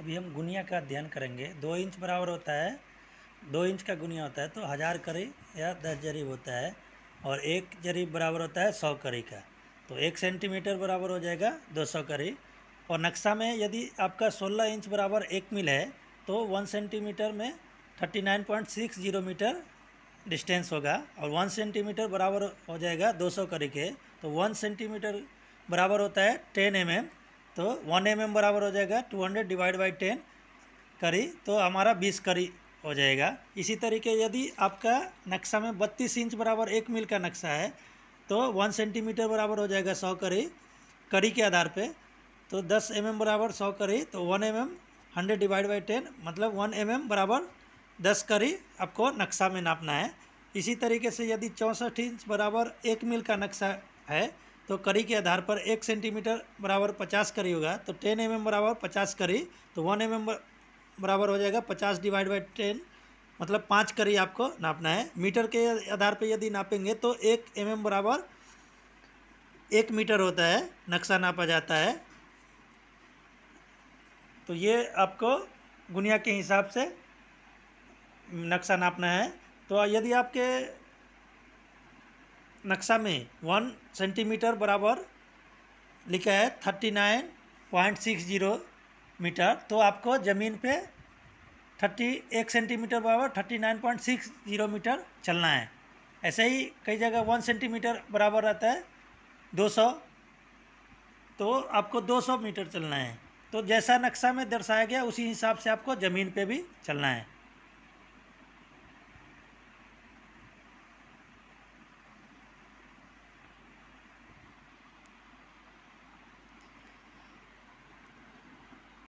अभी हम गुनिया का अध्ययन करेंगे दो इंच बराबर होता है दो इंच का गुनिया होता है तो हज़ार करी या दस जरीब होता है और एक जरीब बराबर होता है सौ करी का तो एक सेंटीमीटर बराबर हो जाएगा दो सौ करी और नक्शा में यदि आपका सोलह इंच बराबर एक मिल है तो वन सेंटीमीटर में thirty nine point six zero metre distance होगा और वन सेंटीमीटर बराबर हो जाएगा दो सौ करी के तो वन सेंटीमीटर बराबर होता है टेन एम एम तो वन एम mm बराबर हो जाएगा two hundred divide by ten करी तो हमारा बीस करी हो जाएगा इसी तरीके यदि आपका नक्शा में बत्तीस इंच बराबर एक मील का नक्शा है तो वन सेंटीमीटर बराबर हो जाएगा सौ करी करी के आधार पे तो दस एम mm बराबर सौ करी तो one M M hundred divide by ten मतलब वन एम एम बराबर दस करी आपको नक्शा में नापना है इसी तरीके से यदि चौंसठ इंच बराबर एक मील का नक्शा है तो करी के आधार पर एक सेंटीमीटर बराबर पचास करी होगा तो टेन एम बराबर पचास करी तो वन एम बराबर हो जाएगा पचास डिवाइड बाई टेन मतलब पाँच करी आपको नापना है मीटर के आधार पर यदि नापेंगे तो एक एम बराबर एक मीटर होता है नक्शा नापा जाता है तो ये आपको गुनिया के हिसाब से नक्शा नापना है तो यदि आपके नक्शा में वन सेंटीमीटर बराबर लिखा है thirty nine point six zero metre तो आपको ज़मीन पे थर्टी एक सेंटीमीटर बराबर thirty nine point six zero metre चलना है ऐसे ही कई जगह वन सेंटीमीटर बराबर रहता है दो सौ तो आपको दो सौ मीटर चलना है तो जैसा नक्शा में दर्शाया गया उसी हिसाब से आपको ज़मीन पे भी चलना है